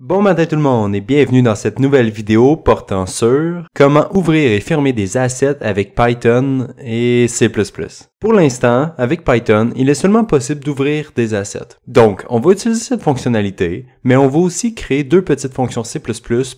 Bon matin tout le monde et bienvenue dans cette nouvelle vidéo portant sur comment ouvrir et fermer des assets avec Python et C++. Pour l'instant, avec Python, il est seulement possible d'ouvrir des assets. Donc, on va utiliser cette fonctionnalité, mais on va aussi créer deux petites fonctions C++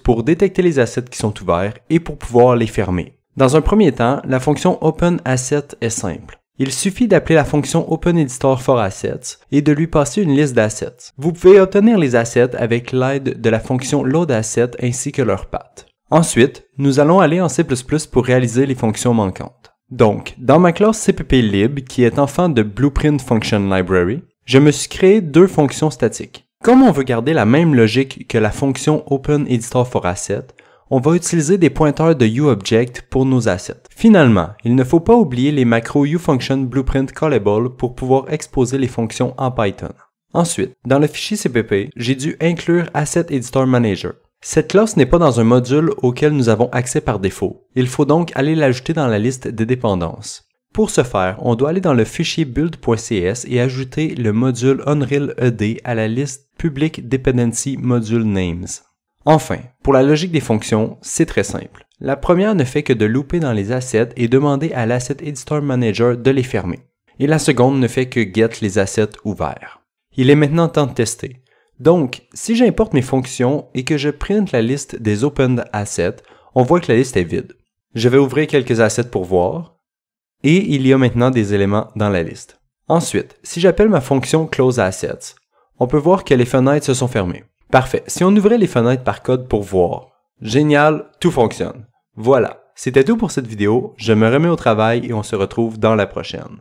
pour détecter les assets qui sont ouverts et pour pouvoir les fermer. Dans un premier temps, la fonction OpenAsset est simple. Il suffit d'appeler la fonction OpenEditorForAssets » et de lui passer une liste d'assets. Vous pouvez obtenir les assets avec l'aide de la fonction loadAsset ainsi que leur path. Ensuite, nous allons aller en C++ pour réaliser les fonctions manquantes. Donc, dans ma classe CppLib, qui est enfant de Blueprint Function Library, je me suis créé deux fonctions statiques. Comme on veut garder la même logique que la fonction openEditorForAsset on va utiliser des pointeurs de uObject pour nos assets. Finalement, il ne faut pas oublier les macros uFunction Blueprint Callable pour pouvoir exposer les fonctions en Python. Ensuite, dans le fichier CPP, j'ai dû inclure AssetEditorManager. Manager. Cette classe n'est pas dans un module auquel nous avons accès par défaut. Il faut donc aller l'ajouter dans la liste des dépendances. Pour ce faire, on doit aller dans le fichier build.cs et ajouter le module UnrealEd à la liste public dependency module names. Enfin, pour la logique des fonctions, c'est très simple. La première ne fait que de louper dans les assets et demander à l'asset editor manager de les fermer. Et la seconde ne fait que get les assets ouverts. Il est maintenant temps de tester. Donc, si j'importe mes fonctions et que je print la liste des opened assets, on voit que la liste est vide. Je vais ouvrir quelques assets pour voir. Et il y a maintenant des éléments dans la liste. Ensuite, si j'appelle ma fonction close assets, on peut voir que les fenêtres se sont fermées. Parfait. Si on ouvrait les fenêtres par code pour voir. Génial, tout fonctionne. Voilà. C'était tout pour cette vidéo. Je me remets au travail et on se retrouve dans la prochaine.